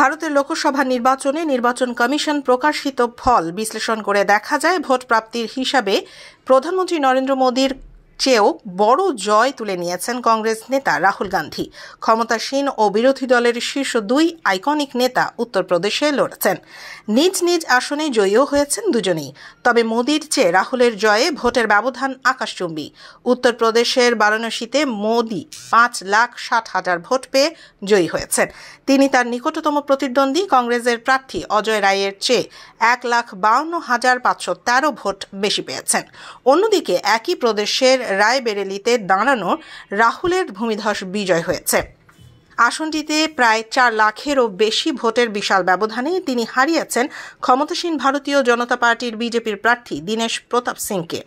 ভারতের লোকসভা নির্বাচনে নির্বাচন কমিশন প্রকাশিত ফল বিশ্লেষণ করে দেখা যায় ভোট প্রাপ্তির হিসাবে প্রধানমন্ত্রী নরেন্দ্র মোদীর চেয়েও বড় জয় তুলে নিয়েছেন কংগ্রেস নেতা রাহুল গান্ধী ক্ষমতাসীন ও বিরোধী দলের শীর্ষ দুই আইকনিক নেতা উত্তরপ্রদেশে লড়েছেন নিজ নিজ আসনে জয়ীও হয়েছেন দুজনেই তবে মোদীর চেয়ে রাহুলের জয়ে ভোটের ব্যবধান আকাশচুম্বী উত্তরপ্রদেশের বারাণসীতে মোদি পাঁচ লাখ ষাট হাজার ভোট পেয়ে জয়ী হয়েছেন তিনি তার নিকটতম প্রতিদ্বন্দ্বী কংগ্রেসের প্রার্থী অজয় রায়ের চেয়ে এক লাখ বাউন্ন হাজার পাঁচশো তেরো ভোট বেশি পেয়েছেন অন্যদিকে একই প্রদেশের রায়বেরেলিতে দাঁড়ানো রাহুলের ভূমিধস বিজয় হয়েছে আসনটিতে প্রায় চার লাখেরও বেশি ভোটের বিশাল ব্যবধানে তিনি হারিয়েছেন ক্ষমতাসীন ভারতীয় জনতা পার্টির বিজেপির প্রার্থী দীনেশ প্রতাপ সিংকে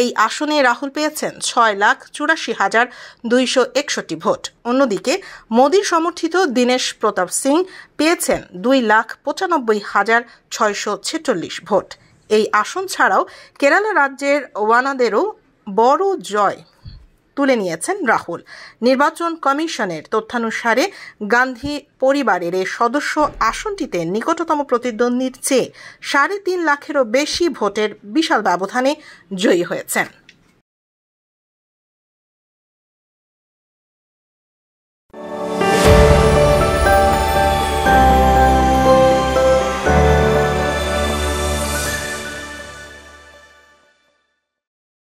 এই আসনে রাহুল পেয়েছেন ছয় লাখ চুরাশি হাজার দুইশো একষট্টি ভোট অন্যদিকে মোদীর সমর্থিত দীনেশ প্রতাপ সিং পেয়েছেন দুই লাখ পঁচানব্বই হাজার ছয়শো ছেচল্লিশ ভোট এই আসন ছাড়াও কেরালা রাজ্যের ওয়ানাদেরও বড় জয় তুলে নিয়েছেন রাহুল নির্বাচন কমিশনের তথ্যানুসারে গান্ধী পরিবারের এ সদস্য আসনটিতে নিকটতম প্রতিদ্বন্দ্বীর চেয়ে সাড়ে তিন লাখেরও বেশি ভোটের বিশাল ব্যবধানে জয়ী হয়েছেন